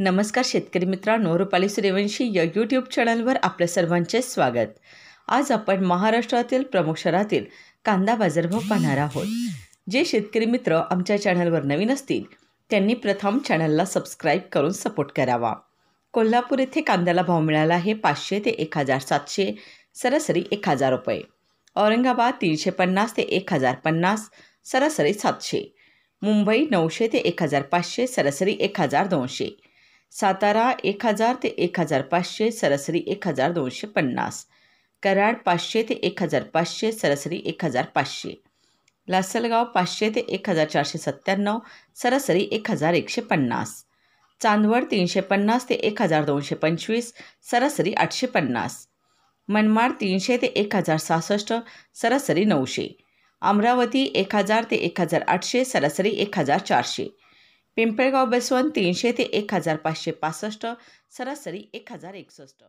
नमस्कार शेतकरी मित्रांनो रुपाली सूर्यवंशी या यूट्यूब चॅनलवर आपल्या सर्वांचे स्वागत आज आपण महाराष्ट्रातील प्रमुख शहरातील कांदा बाजारभाव पाहणार आहोत जे शेतकरी मित्र आमच्या चॅनलवर नवीन असतील त्यांनी प्रथम चॅनलला सबस्क्राईब करून सपोर्ट करावा कोल्हापूर येथे कांद्याला भाव मिळाला आहे पाचशे ते एक हजार सातशे सरासरी एक हजार रुपये औरंगाबाद तीनशे पन्नास ते एक हजार पन्नास सरासरी सातशे मुंबई नऊशे ते एक हजार पाचशे सरासरी एक हजार दोनशे सातारा एक हजार ते एक हजार पाचशे सरासरी एक हजार दोनशे पन्नास कराड पाचशे ते एक हजार पाचशे सरासरी एक हजार पाचशे लासलगाव पाचशे ते एक हजार चारशे सत्त्याण्णव सरासरी एक हजार एकशे पन्नास चांदवड तीनशे पन्नास ते एक हजार दोनशे पंचवीस सरासरी आठशे पन्नास मनमाड तीनशे ते एक हजार सहासष्ट सरासरी नऊशे अमरावती एक हजार ते एक हजार आठशे सरासरी एक हजार चारशे पिंपळगाव बसवंत तीनशे ते एक हजार पाचशे पासष्ट सरासरी एक हजार एकसष्ट